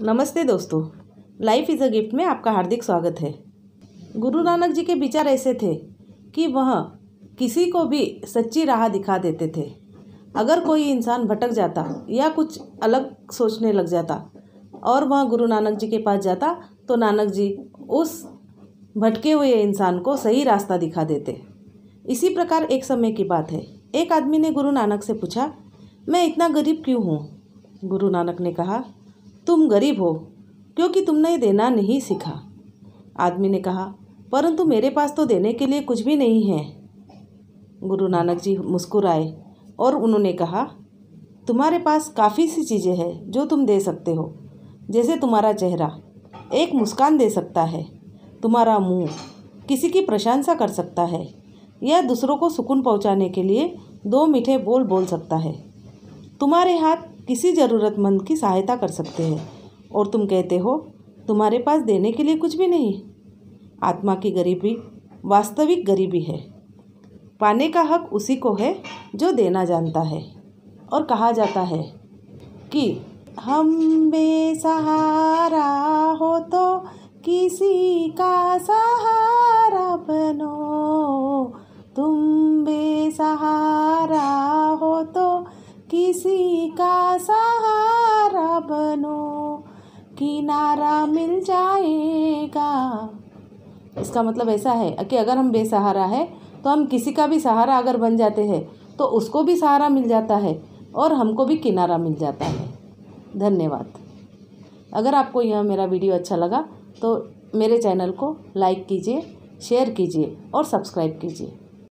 नमस्ते दोस्तों life is a gift में आपका हार्दिक स्वागत है गुरु नानक जी के विचार ऐसे थे कि वह किसी को भी सच्ची राह दिखा देते थे अगर कोई इंसान भटक जाता या कुछ अलग सोचने लग जाता और वह गुरु नानक जी के पास जाता तो नानक जी उस भटके हुए इंसान को सही रास्ता दिखा देते इसी प्रकार एक समय की बात है एक आदमी ने गुरु नानक से पूछा मैं इतना गरीब क्यों हूँ गुरु नानक ने कहा तुम गरीब हो क्योंकि तुमने देना नहीं सीखा आदमी ने कहा परंतु मेरे पास तो देने के लिए कुछ भी नहीं है गुरु नानक जी मुस्कुराए और उन्होंने कहा तुम्हारे पास काफ़ी सी चीज़ें हैं जो तुम दे सकते हो जैसे तुम्हारा चेहरा एक मुस्कान दे सकता है तुम्हारा मुंह किसी की प्रशंसा कर सकता है या दूसरों को सुकून पहुंचाने के लिए दो मीठे बोल बोल सकता है तुम्हारे हाथ किसी ज़रूरतमंद की सहायता कर सकते हैं और तुम कहते हो तुम्हारे पास देने के लिए कुछ भी नहीं आत्मा की गरीबी वास्तविक गरीबी है पाने का हक उसी को है जो देना जानता है और कहा जाता है कि हम बेसहारा हो तो किसी का सहारा बनो किनारा मिल जाएगा इसका मतलब ऐसा है कि अगर हम बेसहारा है तो हम किसी का भी सहारा अगर बन जाते हैं तो उसको भी सहारा मिल जाता है और हमको भी किनारा मिल जाता है धन्यवाद अगर आपको यह मेरा वीडियो अच्छा लगा तो मेरे चैनल को लाइक कीजिए शेयर कीजिए और सब्सक्राइब कीजिए